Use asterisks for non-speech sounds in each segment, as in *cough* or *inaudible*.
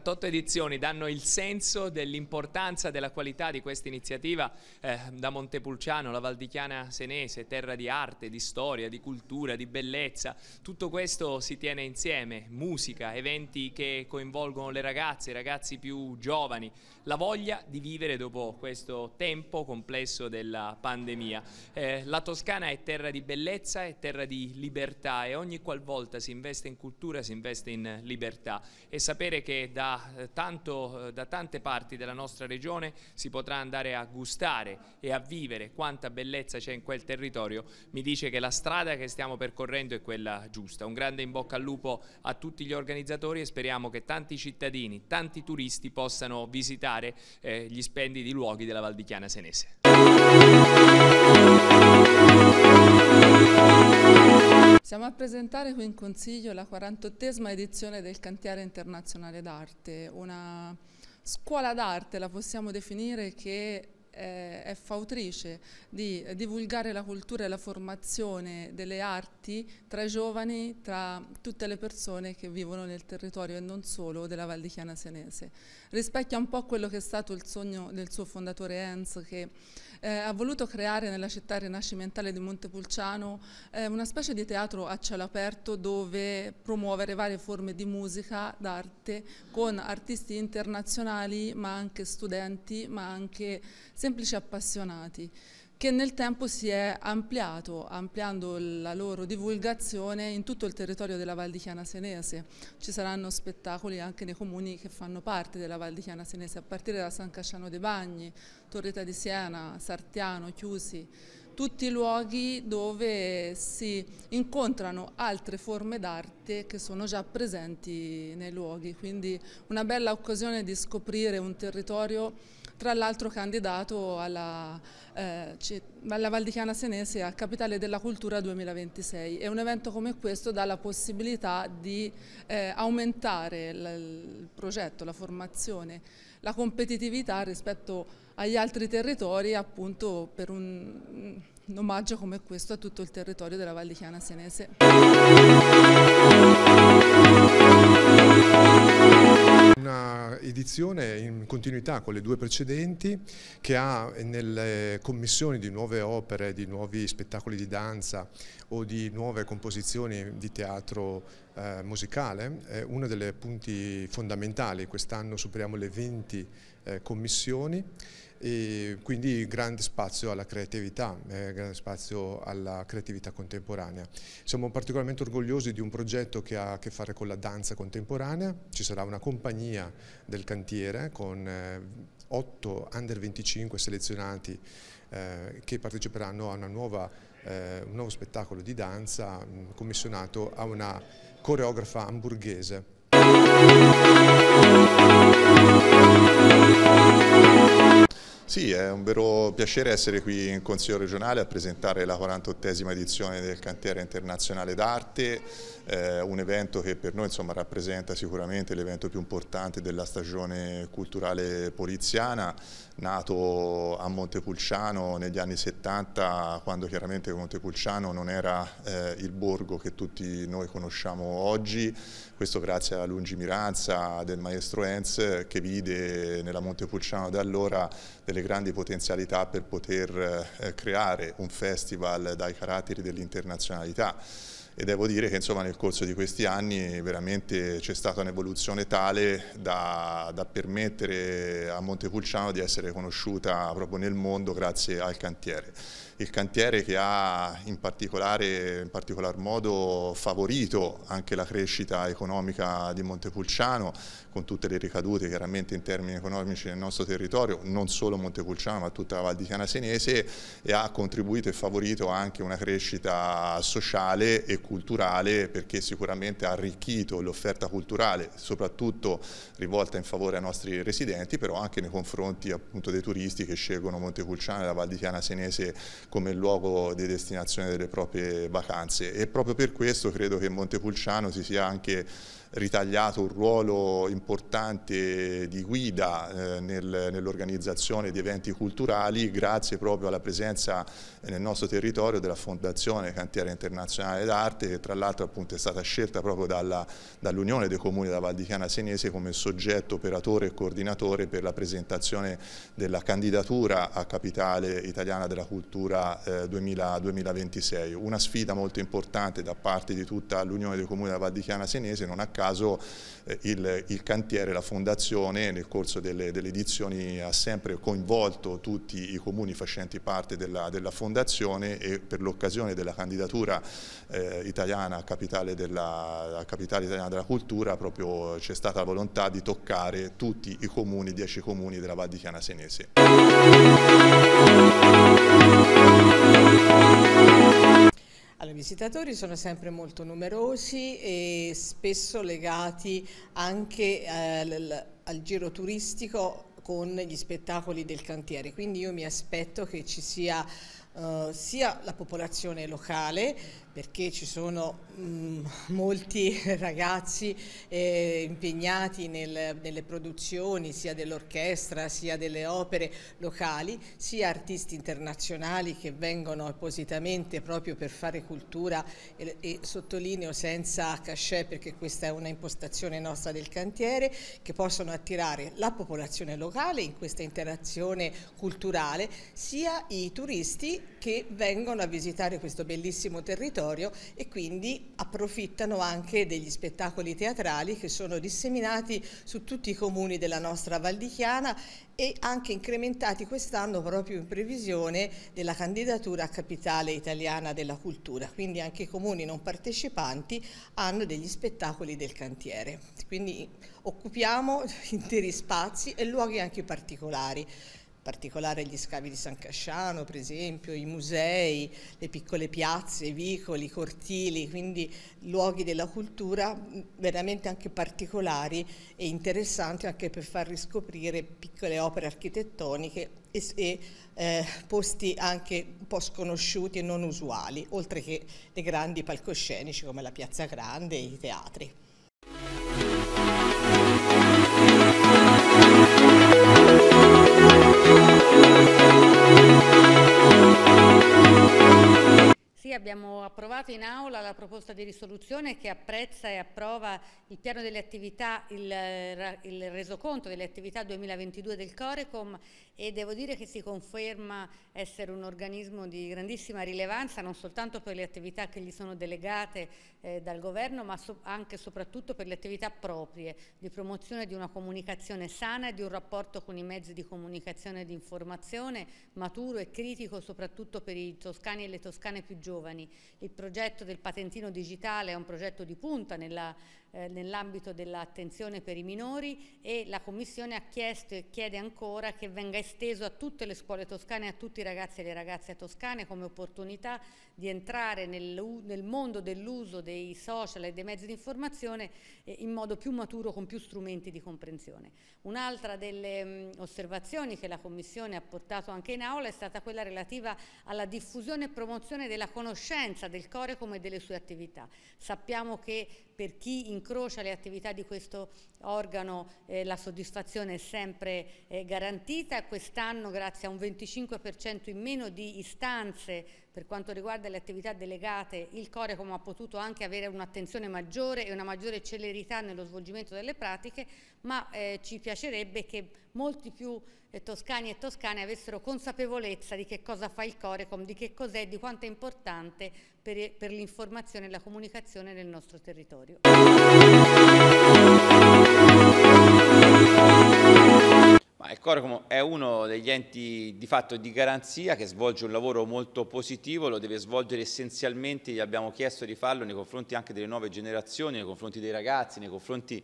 48 edizioni danno il senso dell'importanza della qualità di questa iniziativa eh, da Montepulciano, la Valdichiana Senese, terra di arte, di storia, di cultura, di bellezza. Tutto questo si tiene insieme, musica, eventi che coinvolgono le ragazze, i ragazzi più giovani, la voglia di vivere dopo questo tempo complesso della pandemia. Eh, la Toscana è terra di bellezza, è terra di libertà e ogni qualvolta si investe in cultura si investe in libertà e sapere che da da, eh, tanto, eh, da tante parti della nostra regione si potrà andare a gustare e a vivere quanta bellezza c'è in quel territorio, mi dice che la strada che stiamo percorrendo è quella giusta. Un grande in bocca al lupo a tutti gli organizzatori e speriamo che tanti cittadini, tanti turisti possano visitare eh, gli splendidi luoghi della Valdichiana Senese. Siamo a presentare qui in Consiglio la 48esima edizione del Cantiere Internazionale d'Arte, una scuola d'arte la possiamo definire che eh, è fautrice di divulgare la cultura e la formazione delle arti tra i giovani, tra tutte le persone che vivono nel territorio e non solo della Val di Chiana Senese. Rispecchia un po' quello che è stato il sogno del suo fondatore Enz che eh, ha voluto creare nella città rinascimentale di Montepulciano eh, una specie di teatro a cielo aperto dove promuovere varie forme di musica, d'arte, con artisti internazionali ma anche studenti, ma anche semplici appassionati che nel tempo si è ampliato, ampliando la loro divulgazione in tutto il territorio della Val di Chiana Senese. Ci saranno spettacoli anche nei comuni che fanno parte della Val di Chiana Senese, a partire da San Casciano dei Bagni, Torretta di Siena, Sartiano, Chiusi, tutti i luoghi dove si incontrano altre forme d'arte che sono già presenti nei luoghi, quindi una bella occasione di scoprire un territorio tra l'altro candidato alla, eh, alla Valdichiana Senese a Capitale della Cultura 2026 e un evento come questo dà la possibilità di eh, aumentare il progetto, la formazione, la competitività rispetto agli altri territori appunto per un, un omaggio come questo a tutto il territorio della Valdichiana Senese. una edizione in continuità con le due precedenti che ha nelle commissioni di nuove opere, di nuovi spettacoli di danza o di nuove composizioni di teatro eh, musicale è uno dei punti fondamentali. Quest'anno superiamo le 20 eh, commissioni e quindi grande spazio alla creatività, eh, grande spazio alla creatività contemporanea. Siamo particolarmente orgogliosi di un progetto che ha a che fare con la danza contemporanea, ci sarà una compagnia del cantiere con eh, 8 under 25 selezionati eh, che parteciperanno a nuova, eh, un nuovo spettacolo di danza mh, mm, commissionato a una coreografa hamburghese. Sì, è un vero piacere essere qui in Consiglio regionale a presentare la 48esima edizione del Cantiere Internazionale d'Arte, eh, un evento che per noi insomma, rappresenta sicuramente l'evento più importante della stagione culturale poliziana, nato a Montepulciano negli anni 70, quando chiaramente Montepulciano non era eh, il borgo che tutti noi conosciamo oggi, questo grazie alla lungimiranza del maestro Enz che vide nella Montepulciano da allora delle grandi potenzialità per poter eh, creare un festival dai caratteri dell'internazionalità e devo dire che insomma, nel corso di questi anni veramente c'è stata un'evoluzione tale da, da, permettere a Montepulciano di essere conosciuta proprio nel mondo grazie al cantiere il cantiere che ha in particolare, in particolar modo favorito anche la crescita economica di Montepulciano con tutte le ricadute chiaramente in termini economici nel nostro territorio, non solo Montepulciano ma tutta la Val di Chiana Senese e ha contribuito e favorito anche una crescita sociale e culturale perché sicuramente ha arricchito l'offerta culturale soprattutto rivolta in favore ai nostri residenti però anche nei confronti appunto dei turisti che scelgono Montepulciano e la Val di Chiana Senese come luogo di destinazione delle proprie vacanze e proprio per questo credo che Montepulciano si sia anche ritagliato un ruolo importante di guida eh, nell'organizzazione di eventi culturali grazie proprio alla presenza eh, nel nostro territorio della Fondazione Cantiere Internazionale d'Arte che tra l'altro è stata scelta proprio dall'Unione dall dei Comuni della Val di Chiana Senese come soggetto operatore e coordinatore per la presentazione della candidatura a Capitale Italiana della Cultura 2026. Eh, Una sfida molto importante da parte di tutta l'Unione dei Comuni della Val di Chiana Senese non a caso caso eh, il, il, cantiere, la fondazione nel corso delle, delle, edizioni ha sempre coinvolto tutti i comuni facenti parte della, della fondazione e per l'occasione della candidatura eh, italiana a capitale della, capitale italiana della cultura proprio c'è stata la volontà di toccare tutti i comuni, dieci comuni della Val di Chiana Senese. visitatori sono sempre molto numerosi e spesso legati anche al, eh, al giro turistico con gli spettacoli del cantiere, quindi io mi aspetto che ci sia Uh, sia la popolazione locale perché ci sono mh, mm, *laughs* molti *laughs* ragazzi eh, impegnati nel, nelle produzioni sia dell'orchestra sia delle opere locali, sia artisti internazionali che vengono appositamente proprio per fare cultura e, e sottolineo senza cachet perché questa è una impostazione nostra del cantiere, che possono attirare la popolazione locale in questa interazione culturale, sia i turisti che vengono a visitare questo bellissimo territorio repertorio e quindi approfittano anche degli spettacoli teatrali che sono disseminati su tutti i comuni della nostra Val di Chiana e anche incrementati quest'anno proprio in previsione della candidatura a capitale italiana della cultura, quindi anche i comuni non partecipanti hanno degli spettacoli del cantiere. Quindi occupiamo *laughs* interi spazi e luoghi anche particolari particolare gli scavi di San Casciano, per esempio, i musei, le piccole piazze, i vicoli, i cortili, quindi luoghi della cultura mm, veramente anche particolari e interessanti anche per far riscoprire piccole opere architettoniche e, e eh, posti anche un po' sconosciuti e non usuali, oltre che dei grandi palcoscenici come la Piazza Grande e i teatri. abbiamo approvato in aula la proposta di risoluzione che apprezza e approva il piano delle attività, il, eh, il resoconto delle attività 2022 del Corecom e devo dire che si conferma essere un organismo di grandissima rilevanza non soltanto per le attività che gli sono delegate eh, dal governo ma so anche e soprattutto per le attività proprie di promozione di una comunicazione sana e di un rapporto con i mezzi di comunicazione e di informazione maturo e critico soprattutto per i toscani e le toscane più giovani. Il progetto del patentino digitale è un progetto di punta nella eh, nell'ambito dell'attenzione per i minori e la Commissione ha chiesto e chiede ancora che venga esteso a tutte le scuole toscane, a tutti i ragazzi e le ragazze toscane come opportunità di entrare nel, nel mondo dell'uso dei social e dei mezzi di informazione eh, in modo più maturo con più strumenti di comprensione. Un'altra delle mh, mm, osservazioni che la Commissione ha portato anche in aula è stata quella relativa alla diffusione e promozione della conoscenza del Corecom e delle sue attività. Sappiamo che per chi incrocia le attività di questo organo eh, la soddisfazione è sempre eh, garantita, quest'anno grazie a un 25% in meno di istanze per quanto riguarda le attività delegate il Corecom ha potuto anche avere un'attenzione maggiore e una maggiore celerità nello svolgimento delle pratiche ma eh, ci piacerebbe che molti più eh, toscani e toscane avessero consapevolezza di che cosa fa il Corecom, di che cos'è, di quanto è importante per, eh, per l'informazione e la comunicazione nel nostro territorio. il Corecom è uno degli enti di fatto di garanzia che svolge un lavoro molto positivo, lo deve svolgere essenzialmente, gli abbiamo chiesto di farlo nei confronti anche delle nuove generazioni, nei confronti dei ragazzi, nei confronti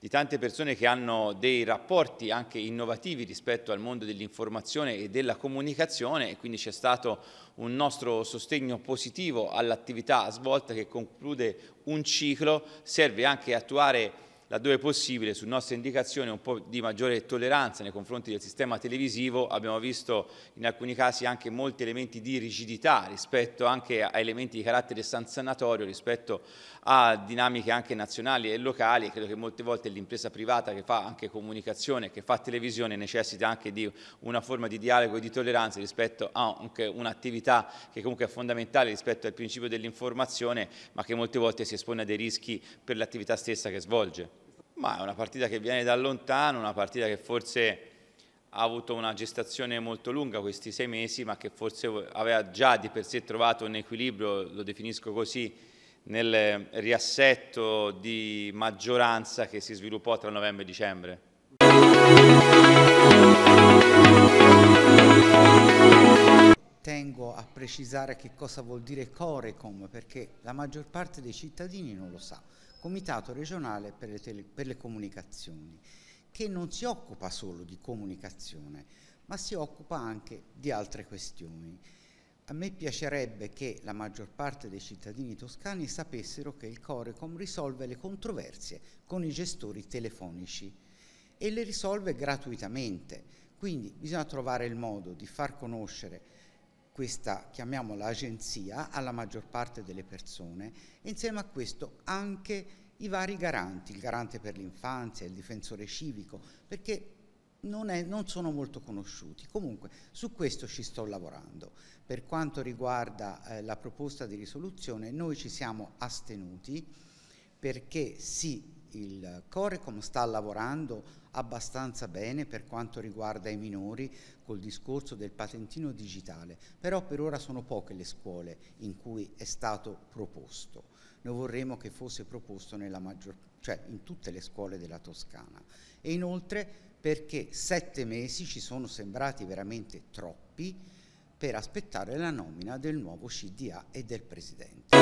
di tante persone che hanno dei rapporti anche innovativi rispetto al mondo dell'informazione e della comunicazione e quindi c'è stato un nostro sostegno positivo all'attività svolta che conclude un ciclo, serve anche attuare laddove possibile, su nostra indicazione, un po' di maggiore tolleranza nei confronti del sistema televisivo. Abbiamo visto in alcuni casi anche molti elementi di rigidità rispetto anche a elementi di carattere sanzionatorio, rispetto a dinamiche anche nazionali e locali. Credo che molte volte l'impresa privata che fa anche comunicazione, che fa televisione, necessita anche di una forma di dialogo e di tolleranza rispetto a un'attività che comunque è fondamentale rispetto al principio dell'informazione, ma che molte volte si espone a dei rischi per l'attività stessa che svolge. Ma è una partita che viene da lontano, una partita che forse ha avuto una gestazione molto lunga questi sei mesi, ma che forse aveva già di per sé trovato un equilibrio, lo definisco così, nel riassetto di maggioranza che si sviluppò tra novembre e dicembre. Tengo a precisare che cosa vuol dire Corecom perché la maggior parte dei cittadini non lo sa. Comitato regionale per le, tele, per le comunicazioni, che non si occupa solo di comunicazione, ma si occupa anche di altre questioni. A me piacerebbe che la maggior parte dei cittadini toscani sapessero che il Corecom risolve le controversie con i gestori telefonici e le risolve gratuitamente. Quindi bisogna trovare il modo di far conoscere questa, chiamiamola agenzia, alla maggior parte delle persone, e insieme a questo anche i vari garanti, il garante per l'infanzia, il difensore civico, perché non, è, non, sono molto conosciuti. Comunque su questo ci sto lavorando. Per quanto riguarda eh, la proposta di risoluzione, noi ci siamo astenuti perché sì, il Corecom sta lavorando abbastanza bene per quanto riguarda i minori col discorso del patentino digitale, però per ora sono poche le scuole in cui è stato proposto. Noi vorremmo che fosse proposto maggior, cioè in tutte le scuole della Toscana. E inoltre perché sette mesi ci sono sembrati veramente troppi per aspettare la nomina del nuovo CDA e del Presidente.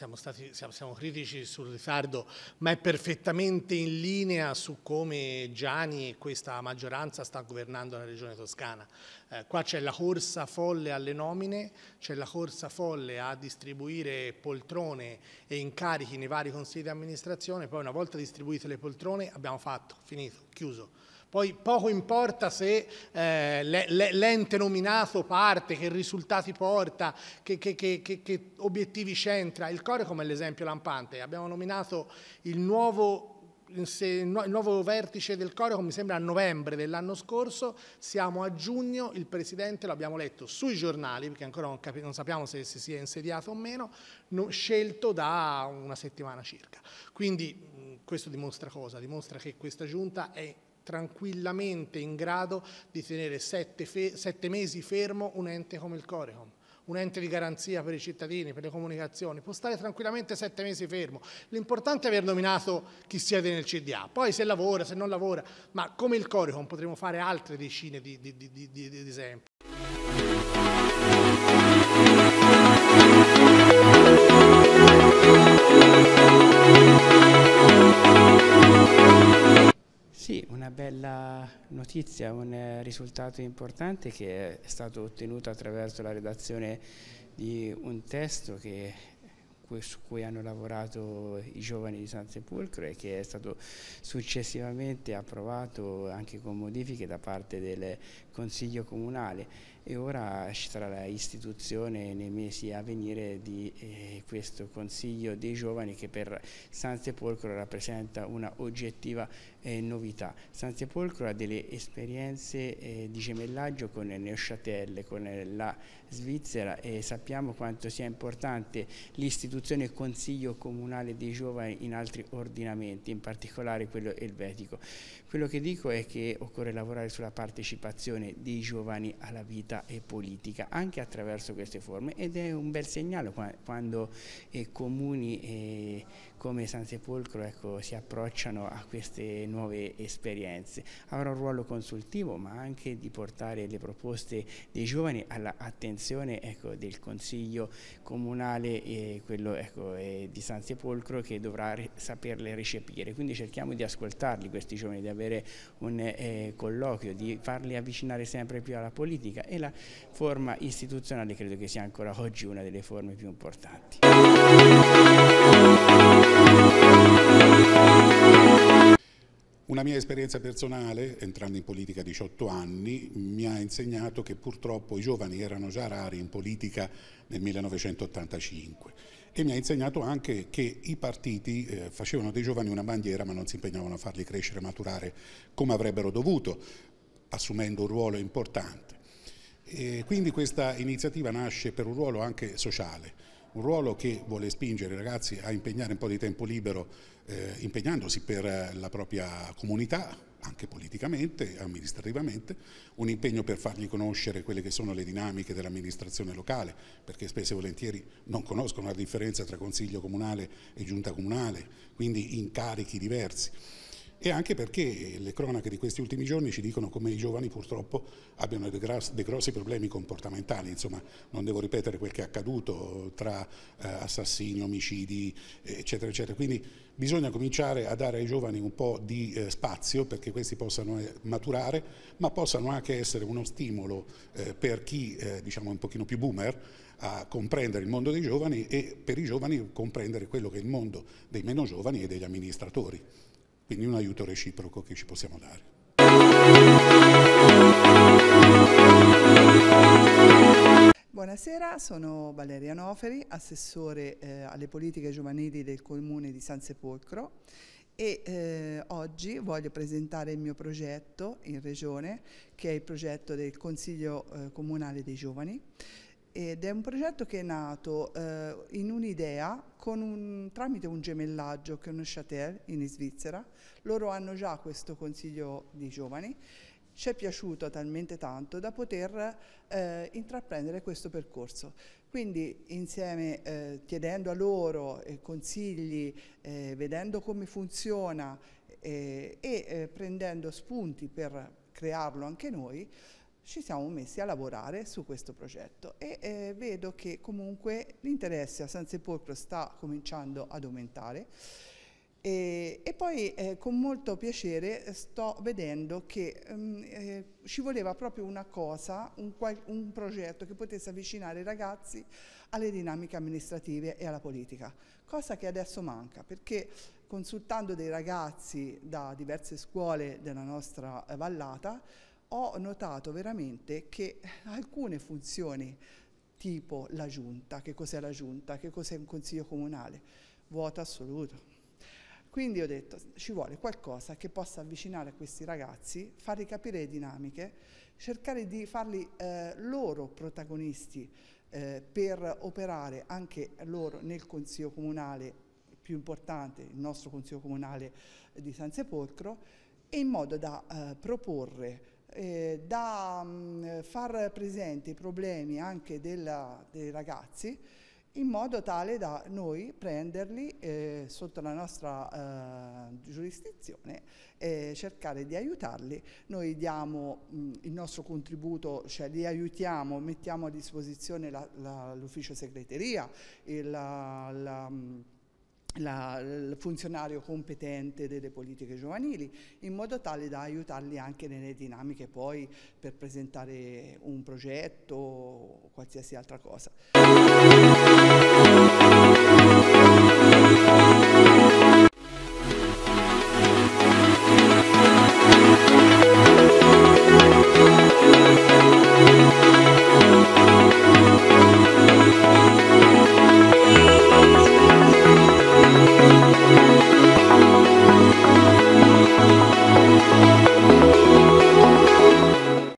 siamo, stati, siamo, siamo, critici sul ritardo, ma è perfettamente in linea su come Gianni e questa maggioranza sta governando la regione toscana. Eh, qua c'è la corsa folle alle nomine, c'è la corsa folle a distribuire poltrone e incarichi nei vari consigli di amministrazione, poi una volta distribuite le poltrone abbiamo fatto, finito, chiuso. Poi poco importa se eh, l'ente nominato parte, che risultati porta, che, che, che, che obiettivi c'entra. Il Corecom è l'esempio lampante. Abbiamo nominato il nuovo il nuovo vertice del Corecom mi sembra a novembre dell'anno scorso, siamo a giugno, il Presidente l'abbiamo letto sui giornali, perché ancora non, non sappiamo se si sia insediato o meno, no, scelto da una settimana circa. Quindi questo dimostra cosa? Dimostra che questa Giunta è tranquillamente in grado di tenere sette, sette mesi fermo un ente come il Corecom un ente di garanzia per i cittadini, per le comunicazioni, può stare tranquillamente sette mesi fermo. L'importante è aver nominato chi siede nel CDA, poi se lavora, se non lavora, ma come il Coricom potremo fare altre decine di, di, di, di esempi. Sì, una bella notizia, un eh, risultato importante che è stato ottenuto attraverso la redazione di un testo che, su cui hanno lavorato i giovani di San Sepulcro e che è stato successivamente approvato anche con modifiche da parte del Consiglio Comunale e ora ci sarà l'istituzione nei mesi a venire di eh, questo Consiglio dei Giovani che per San Sepolcro rappresenta una oggettiva eh, novità. San Sepolcro ha delle esperienze eh, di gemellaggio con Neosciatelle, con la Svizzera e sappiamo quanto sia importante l'istituzione Consiglio Comunale dei Giovani in altri ordinamenti, in particolare quello elvetico. Quello che dico è che occorre lavorare sulla partecipazione dei giovani alla vita e politica anche attraverso queste forme ed è un bel segnale quando eh, comuni eh, come San Sepolcro ecco, si approcciano a queste nuove esperienze. Avrà un ruolo consultivo ma anche di portare le proposte dei giovani all'attenzione ecco, del Consiglio Comunale eh, quello, ecco, eh, di San Sepolcro che dovrà saperle recepire. Quindi cerchiamo di ascoltarli questi giovani, di avere un eh, colloquio, di farli avvicinare sempre più alla politica e la forma istituzionale credo che sia ancora oggi una delle forme più importanti. Una mia esperienza personale, entrando in politica a 18 anni, mi ha insegnato che purtroppo i giovani erano già rari in politica nel 1985 e mi ha insegnato anche che i partiti eh, facevano dei giovani una bandiera ma non si impegnavano a farli crescere e maturare come avrebbero dovuto, assumendo un ruolo importante. E quindi questa iniziativa nasce per un ruolo anche sociale un ruolo che vuole spingere i ragazzi a impegnare un po' di tempo libero eh, impegnandosi per eh, la propria comunità, anche politicamente, amministrativamente, un impegno per fargli conoscere quelle che sono le dinamiche dell'amministrazione locale, perché spesso e volentieri non conoscono la differenza tra consiglio comunale e giunta comunale, quindi incarichi diversi e anche perché le cronache di questi ultimi giorni ci dicono come i giovani purtroppo abbiano dei, dei grossi problemi comportamentali, insomma non devo ripetere quel che è accaduto tra eh, assassini, omicidi eccetera eccetera, quindi bisogna cominciare a dare ai giovani un po' di eh, spazio perché questi possano eh, maturare ma possano anche essere uno stimolo eh, per chi eh, diciamo è un pochino più boomer a comprendere il mondo dei giovani e per i giovani comprendere quello che è il mondo dei meno giovani e degli amministratori. Quindi un aiuto reciproco che ci possiamo dare. Buonasera, sono Valeria Noferi, assessore eh, alle politiche giovanili del Comune di San Sepolcro e eh, oggi voglio presentare il mio progetto in Regione, che è il progetto del Consiglio eh, Comunale dei Giovani ed è un progetto che è nato eh, in un'idea un, tramite un gemellaggio che è uno Chater in Svizzera. Loro hanno già questo consiglio di giovani ci è piaciuto talmente tanto da poter eh, intraprendere questo percorso. Quindi insieme eh, chiedendo a loro eh, consigli, eh, vedendo come funziona eh, e eh, prendendo spunti per crearlo anche noi, ci siamo messi a lavorare su questo progetto e eh, vedo che comunque l'interesse a San Sepolcro sta cominciando ad aumentare e, e poi eh, con molto piacere sto vedendo che ehm, eh, ci voleva proprio una cosa, un, un progetto che potesse avvicinare i ragazzi alle dinamiche amministrative e alla politica, cosa che adesso manca perché consultando dei ragazzi da diverse scuole della nostra vallata ho notato veramente che alcune funzioni tipo la giunta, che cos'è la giunta, che cos'è un consiglio comunale, vuoto assoluto. Quindi ho detto ci vuole qualcosa che possa avvicinare a questi ragazzi, farli capire le dinamiche, cercare di farli eh, loro protagonisti eh, per operare anche loro nel Consiglio Comunale più importante, il nostro Consiglio Comunale di San Sepolcro, e in modo da eh, proporre eh, da mh, mm, far presente i problemi anche della, dei ragazzi in modo tale da noi prenderli eh, sotto la nostra eh, giurisdizione e cercare di aiutarli. Noi diamo mh, mm, il nostro contributo, cioè li aiutiamo, mettiamo a disposizione l'ufficio segreteria, il, la, la mm, la, il funzionario competente delle politiche giovanili in modo tale da aiutarli anche nelle dinamiche poi per presentare un progetto o qualsiasi altra cosa.